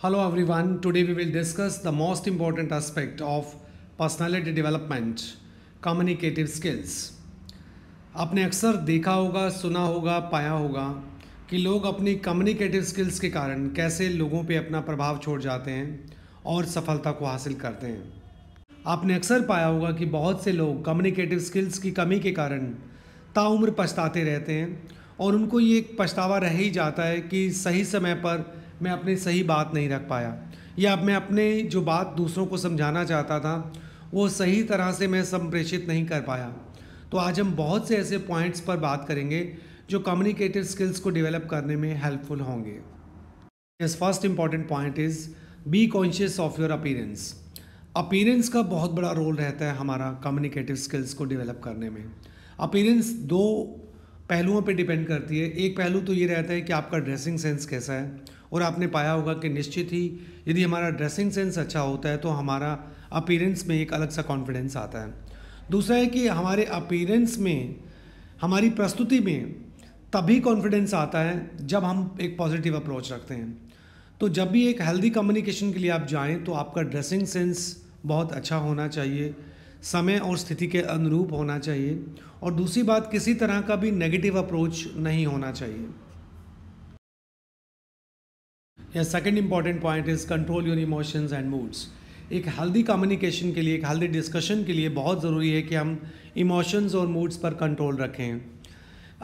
Hello everyone, today we will discuss the most important aspect of personality development, communicative skills. आपने अक्सर देखा होगा सुना होगा पाया होगा कि लोग अपनी कम्युनिकेटिव स्किल्स के कारण कैसे लोगों पे अपना प्रभाव छोड़ जाते हैं और सफलता को हासिल करते हैं आपने अक्सर पाया होगा कि बहुत से लोग कम्युनिकेटिव स्किल्स की कमी के कारण ताउम्र पछताते रहते हैं और उनको ये एक पछतावा रह ही जाता है कि सही समय पर मैं अपनी सही बात नहीं रख पाया या मैं अपने जो बात दूसरों को समझाना चाहता था वो सही तरह से मैं संप्रेषित नहीं कर पाया तो आज हम बहुत से ऐसे पॉइंट्स पर बात करेंगे जो कम्युनिकेटिव स्किल्स को डेवलप करने में हेल्पफुल होंगे yes first important point is be conscious of your appearance appearance का बहुत बड़ा रोल रहता है हमारा कम्युनिकेटिव स्किल्स को डेवलप करने में अपीरेंस दो पहलुओं पे डिपेंड करती है एक पहलू तो ये रहता है कि आपका ड्रेसिंग सेंस कैसा है और आपने पाया होगा कि निश्चित ही यदि हमारा ड्रेसिंग सेंस अच्छा होता है तो हमारा अपीरेंस में एक अलग सा कॉन्फिडेंस आता है दूसरा है कि हमारे अपीरेंस में हमारी प्रस्तुति में तभी कॉन्फिडेंस आता है जब हम एक पॉजिटिव अप्रोच रखते हैं तो जब भी एक हेल्दी कम्युनिकेशन के लिए आप जाएं तो आपका ड्रेसिंग सेंस बहुत अच्छा होना चाहिए समय और स्थिति के अनुरूप होना चाहिए और दूसरी बात किसी तरह का भी नेगेटिव अप्रोच नहीं होना चाहिए या second important point is control your emotions and moods एक हेल्दी कम्युनिकेशन के लिए एक हेल्दी डिस्कशन के लिए बहुत ज़रूरी है कि हम इमोशंस और मूड्स पर कंट्रोल रखें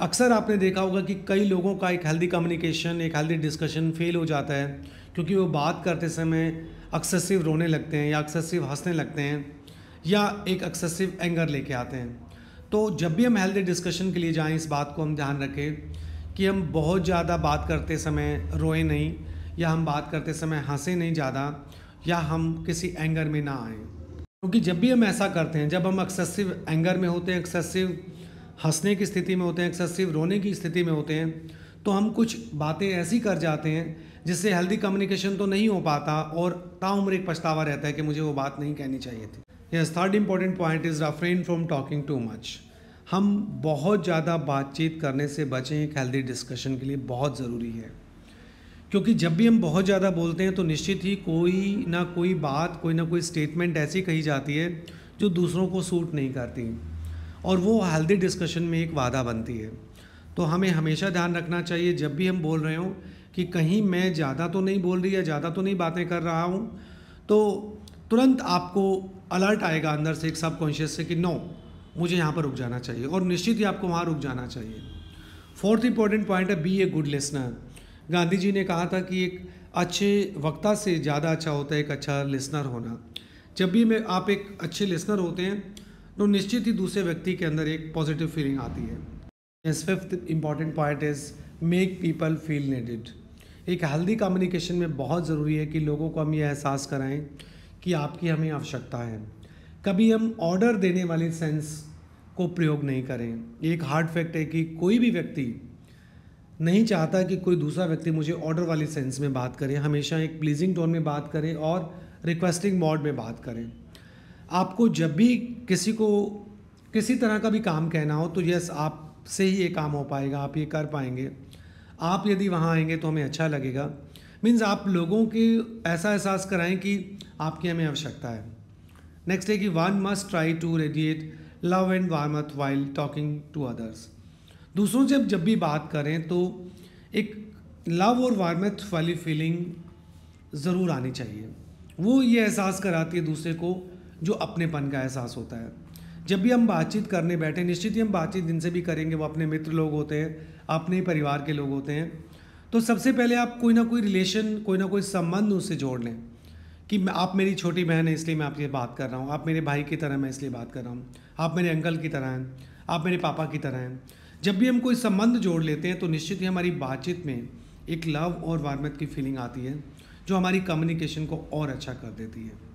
अक्सर आपने देखा होगा कि कई लोगों का एक हेल्दी कम्युनिकेशन एक हेल्दी डिस्कशन फेल हो जाता है क्योंकि वो बात करते समय एक्सेसिव रोने लगते हैं या एक्सेसिव हंसने लगते हैं या एक एक्सेसिव एंगर लेके आते हैं तो जब भी हम हेल्दी डिस्कशन के लिए जाएं इस बात को हम ध्यान रखें कि हम बहुत ज़्यादा बात करते समय रोए नहीं या हम बात करते समय हंसे नहीं ज़्यादा या हम किसी एंगर में ना आए क्योंकि जब भी हम ऐसा करते हैं जब हम एक्सेसिव एंगर में होते हैं एक्सेसिव हंसने की स्थिति में होते हैं एक्सेसिव रोने की स्थिति में होते हैं तो हम कुछ बातें ऐसी कर जाते हैं जिससे हेल्दी कम्युनिकेशन तो नहीं हो पाता और ताउम्र एक पछतावा रहता है कि मुझे वो बात नहीं कहनी चाहिए थी yes third important point is refrain from talking too much हम बहुत ज़्यादा बातचीत करने से बचें एक हेल्दी डिस्कशन के लिए बहुत ज़रूरी है क्योंकि जब भी हम बहुत ज़्यादा बोलते हैं तो निश्चित ही कोई ना कोई बात कोई ना कोई स्टेटमेंट ऐसी कही जाती है जो दूसरों को सूट नहीं करती और वो हेल्दी डिस्कशन में एक वादा बनती है तो हमें हमेशा ध्यान रखना चाहिए जब भी हम बोल रहे हों कि कहीं मैं ज़्यादा तो नहीं बोल रही या ज़्यादा तो नहीं बातें कर रहा हूँ तो तुरंत आपको अलर्ट आएगा अंदर से एक सबकॉन्शियस से कि नो मुझे यहाँ पर रुक जाना चाहिए और निश्चित ही आपको वहाँ रुक जाना चाहिए फोर्थ इंपॉर्टेंट पॉइंट है be a good listener Gandhi ji ने कहा था कि एक अच्छे वक्ता से ज़्यादा अच्छा होता है एक अच्छा लिसनर होना जब भी मैं आप एक अच्छे लिसनर होते हैं तो निश्चित ही दूसरे व्यक्ति के अंदर एक पॉजिटिव फीलिंग आती है yes fifth important point is make people feel needed एक हेल्दी कम्युनिकेशन में बहुत ज़रूरी है कि लोगों को हम ये एहसास कराएं कि आपकी हमें आवश्यकता है कभी हम ऑर्डर देने वाले सेंस को प्रयोग नहीं करें एक हार्ड फैक्ट है कि कोई भी व्यक्ति नहीं चाहता कि कोई दूसरा व्यक्ति मुझे ऑर्डर वाले सेंस में बात करे हमेशा एक प्लीजिंग टोन में बात करे और रिक्वेस्टिंग मोड में बात करें आपको जब भी किसी को किसी तरह का भी काम कहना हो तो यस आप से ही ये काम हो पाएगा आप ये कर पाएंगे आप यदि वहाँ आएंगे तो हमें अच्छा लगेगा मीन्स आप लोगों के ऐसा एहसास कराएं कि आपकी हमें आवश्यकता है नेक्स्ट है कि one must try to radiate love and warmth while talking to others दूसरों से जब भी बात करें तो एक लव और वार्मथ वाली फीलिंग ज़रूर आनी चाहिए वो ये एहसास कराती है दूसरे को जो अपनेपन का एहसास होता है जब भी हम बातचीत करने बैठे निश्चित ही हम बातचीत जिनसे भी करेंगे वो अपने मित्र लोग होते हैं अपने ही परिवार के लोग होते हैं तो सबसे पहले आप कोई ना कोई रिलेशन कोई ना कोई संबंध उससे जोड़ लें कि आप मेरी छोटी बहन है इसलिए मैं आपसे बात कर रहा हूँ आप मेरे भाई की तरह मैं इसलिए बात कर रहा हूँ आप मेरे अंकल की तरह हैं आप मेरे पापा की तरह हैं जब भी हम कोई संबंध जोड़ लेते हैं तो निश्चित ही हमारी बातचीत में एक लव और वार्मत की फीलिंग आती है जो हमारी कम्युनिकेशन को और अच्छा कर देती है